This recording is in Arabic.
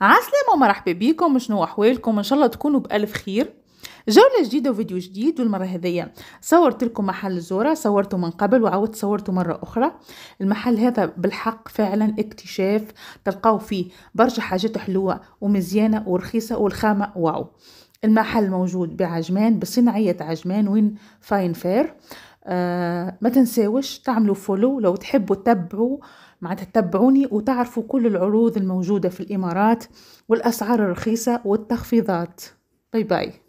عسلامة ومرحبا بيكم شنو احوالكم ان شاء الله تكونوا بالف خير جولة جديدة وفيديو جديد والمرة هذية صورت لكم محل زورة صورته من قبل وعاودت صورته مرة أخرى المحل هذا بالحق فعلا اكتشاف تلقاو فيه برشا حاجات حلوة ومزيانة ورخيصة والخامة واو المحل موجود بعجمان بصناعية عجمان وين فاين فير آه، ما تنساوش تعملوا فولو لو تحبوا تتبعوا مع تتبعوني وتعرفوا كل العروض الموجودة في الإمارات والأسعار الرخيصة والتخفيضات باي باي